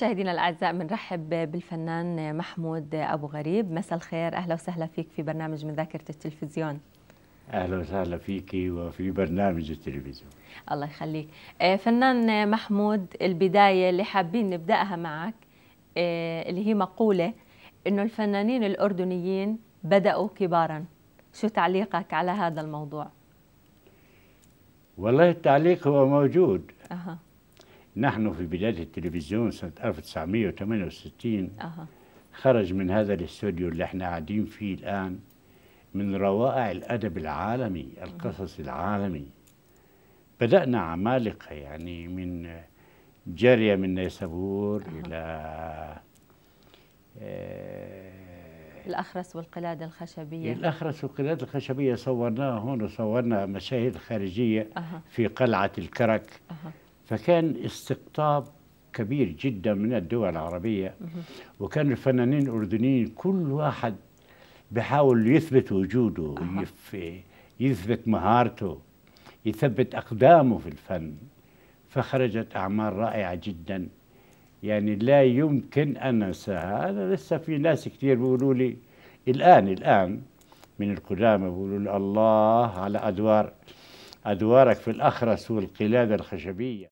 مشاهدينا الاعزاء بنرحب بالفنان محمود ابو غريب مساء الخير اهلا وسهلا فيك في برنامج من ذاكره التلفزيون اهلا وسهلا فيك وفي برنامج التلفزيون الله يخليك آه، فنان محمود البدايه اللي حابين نبداها معك آه، اللي هي مقوله انه الفنانين الاردنيين بداوا كبارا شو تعليقك على هذا الموضوع والله التعليق هو موجود أه. نحن في بداية التلفزيون سنة 1968 أه. خرج من هذا الاستوديو اللي احنا قاعدين فيه الآن من روائع الأدب العالمي القصص العالمي بدأنا عمالقة يعني من جارية من نيسابور أه. إلى الأخرس والقلادة الخشبية الأخرس والقلادة الخشبية صورناها هون وصورنا مشاهد خارجية أه. في قلعة الكرك أه. فكان استقطاب كبير جدا من الدول العربية وكان الفنانين الأردنيين كل واحد بحاول يثبت وجوده يثبت مهارته يثبت أقدامه في الفن فخرجت أعمال رائعة جدا يعني لا يمكن أن أنساها أنا لسه في ناس كثير بيقولوا لي الآن الآن من القدامى بيقولوا لي الله على أدوار أدوارك في الأخرس والقلادة الخشبية